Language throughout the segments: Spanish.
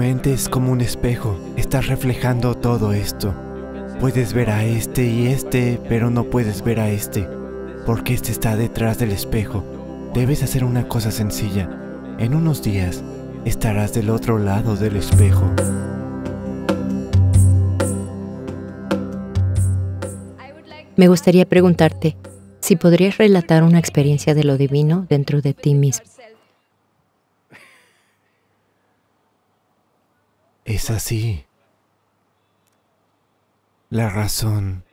mente es como un espejo, estás reflejando todo esto. Puedes ver a este y este, pero no puedes ver a este, porque este está detrás del espejo. Debes hacer una cosa sencilla. En unos días, estarás del otro lado del espejo. Me gustaría preguntarte si podrías relatar una experiencia de lo divino dentro de ti mismo. Es así. La razón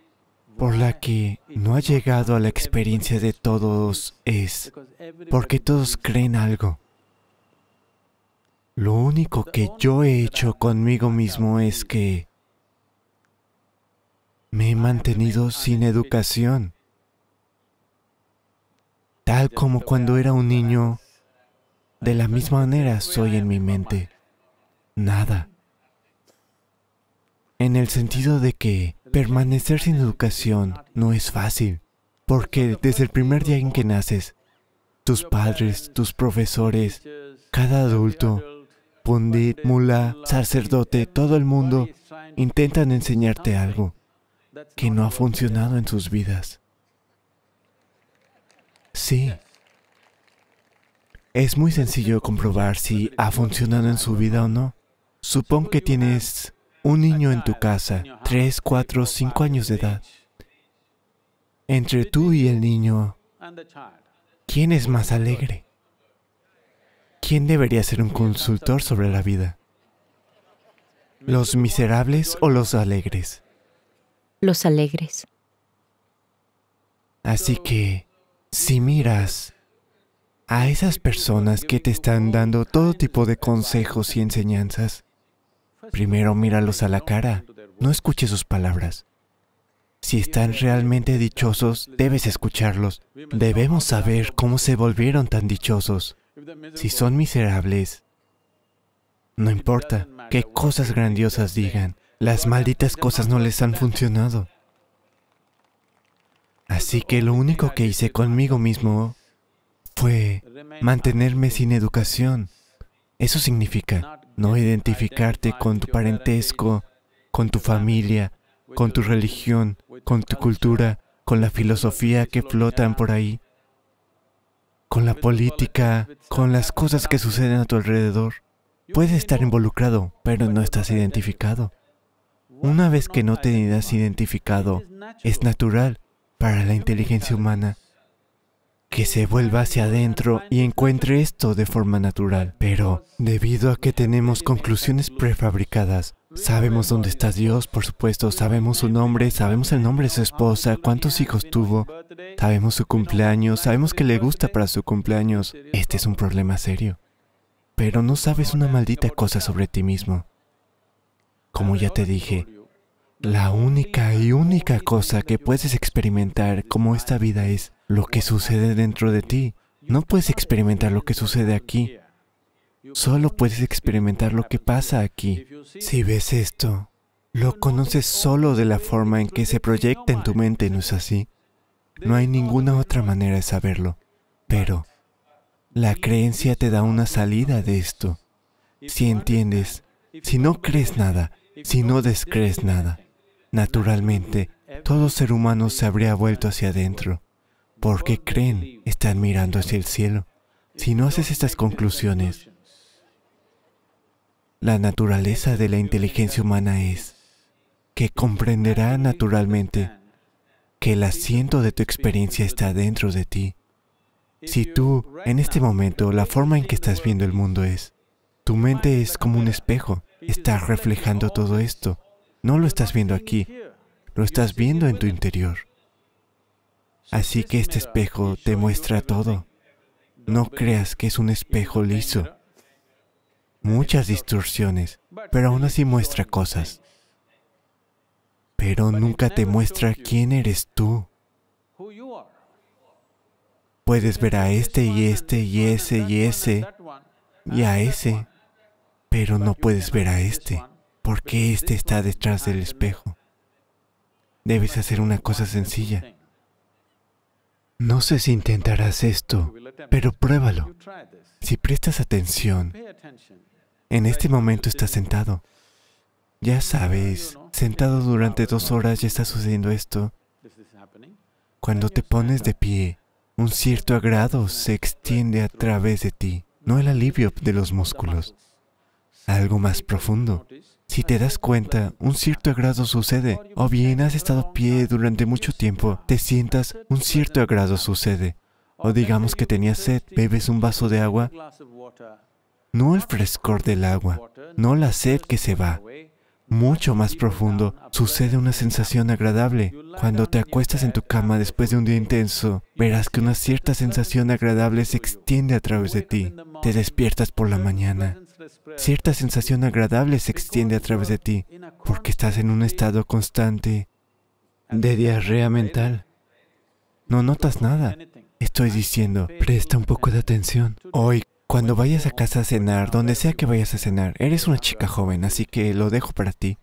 por la que no ha llegado a la experiencia de todos es porque todos creen algo. Lo único que yo he hecho conmigo mismo es que me he mantenido sin educación. Tal como cuando era un niño, de la misma manera soy en mi mente. Nada en el sentido de que permanecer sin educación no es fácil, porque desde el primer día en que naces, tus padres, tus profesores, cada adulto, pundit, mula, sacerdote, todo el mundo, intentan enseñarte algo que no ha funcionado en sus vidas. Sí. Es muy sencillo comprobar si ha funcionado en su vida o no. Supón que tienes un niño en tu casa, tres, cuatro, cinco años de edad, entre tú y el niño, ¿quién es más alegre? ¿Quién debería ser un consultor sobre la vida? ¿Los miserables o los alegres? Los alegres. Así que, si miras a esas personas que te están dando todo tipo de consejos y enseñanzas, Primero míralos a la cara, no escuche sus palabras. Si están realmente dichosos, debes escucharlos. Debemos saber cómo se volvieron tan dichosos. Si son miserables, no importa qué cosas grandiosas digan, las malditas cosas no les han funcionado. Así que lo único que hice conmigo mismo fue mantenerme sin educación. Eso significa, no identificarte con tu parentesco, con tu familia, con tu religión, con tu cultura, con la filosofía que flotan por ahí, con la política, con las cosas que suceden a tu alrededor. Puedes estar involucrado, pero no estás identificado. Una vez que no te hayas identificado, es natural para la inteligencia humana que se vuelva hacia adentro y encuentre esto de forma natural. Pero debido a que tenemos conclusiones prefabricadas, sabemos dónde está Dios, por supuesto, sabemos su nombre, sabemos el nombre de su esposa, cuántos hijos tuvo, sabemos su cumpleaños, sabemos que le gusta para su cumpleaños. Este es un problema serio. Pero no sabes una maldita cosa sobre ti mismo. Como ya te dije, la única y única cosa que puedes experimentar como esta vida es lo que sucede dentro de ti. No puedes experimentar lo que sucede aquí. Solo puedes experimentar lo que pasa aquí. Si ves esto, lo conoces solo de la forma en que se proyecta en tu mente, ¿no es así? No hay ninguna otra manera de saberlo. Pero la creencia te da una salida de esto. Si entiendes, si no crees nada, si no descrees nada, naturalmente, todo ser humano se habría vuelto hacia adentro. ¿Por qué creen están mirando hacia el cielo? Si no haces estas conclusiones, la naturaleza de la inteligencia humana es que comprenderá naturalmente que el asiento de tu experiencia está dentro de ti. Si tú, en este momento, la forma en que estás viendo el mundo es, tu mente es como un espejo, está reflejando todo esto. No lo estás viendo aquí, lo estás viendo en tu interior. Así que este espejo te muestra todo. No creas que es un espejo liso. Muchas distorsiones, pero aún así muestra cosas. Pero nunca te muestra quién eres tú. Puedes ver a este y este y ese y ese y a ese, pero no puedes ver a este, porque este está detrás del espejo. Debes hacer una cosa sencilla. No sé si intentarás esto, pero pruébalo. Si prestas atención, en este momento estás sentado. Ya sabes, sentado durante dos horas ya está sucediendo esto. Cuando te pones de pie, un cierto agrado se extiende a través de ti, no el alivio de los músculos, algo más profundo. Si te das cuenta, un cierto agrado sucede, o bien has estado pie durante mucho tiempo, te sientas, un cierto agrado sucede. O digamos que tenías sed, bebes un vaso de agua, no el frescor del agua, no la sed que se va. Mucho más profundo, sucede una sensación agradable. Cuando te acuestas en tu cama después de un día intenso, verás que una cierta sensación agradable se extiende a través de ti. Te despiertas por la mañana, Cierta sensación agradable se extiende a través de ti porque estás en un estado constante de diarrea mental. No notas nada. Estoy diciendo, presta un poco de atención. Hoy, cuando vayas a casa a cenar, donde sea que vayas a cenar, eres una chica joven, así que lo dejo para ti.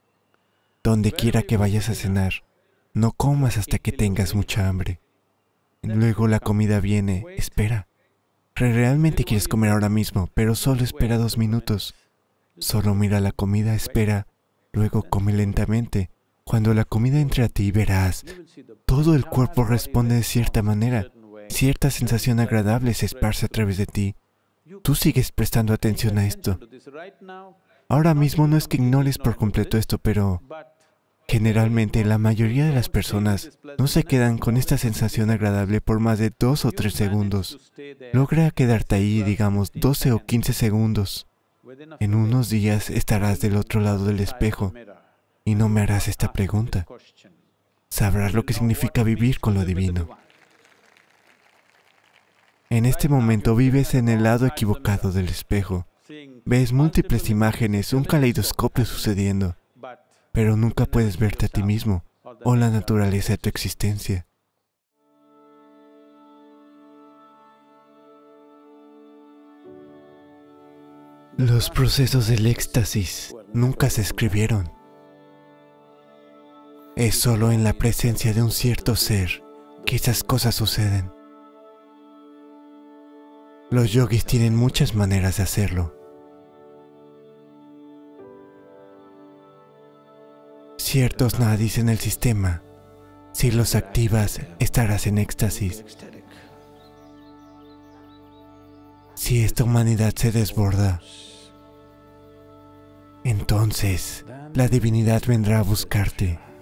Donde quiera que vayas a cenar, no comas hasta que tengas mucha hambre. Luego la comida viene, espera. Realmente quieres comer ahora mismo, pero solo espera dos minutos. Solo mira la comida, espera, luego come lentamente. Cuando la comida entre a ti, verás, todo el cuerpo responde de cierta manera. Cierta sensación agradable se esparce a través de ti. Tú sigues prestando atención a esto. Ahora mismo no es que ignores por completo esto, pero Generalmente la mayoría de las personas no se quedan con esta sensación agradable por más de dos o tres segundos. Logra quedarte ahí, digamos, 12 o 15 segundos. En unos días estarás del otro lado del espejo y no me harás esta pregunta. Sabrás lo que significa vivir con lo divino. En este momento vives en el lado equivocado del espejo. Ves múltiples imágenes, un caleidoscopio sucediendo pero nunca puedes verte a ti mismo o la naturaleza de tu existencia. Los procesos del éxtasis nunca se escribieron. Es solo en la presencia de un cierto ser que esas cosas suceden. Los yogis tienen muchas maneras de hacerlo. ciertos nadis en el sistema. Si los activas, estarás en éxtasis. Si esta humanidad se desborda, entonces la divinidad vendrá a buscarte.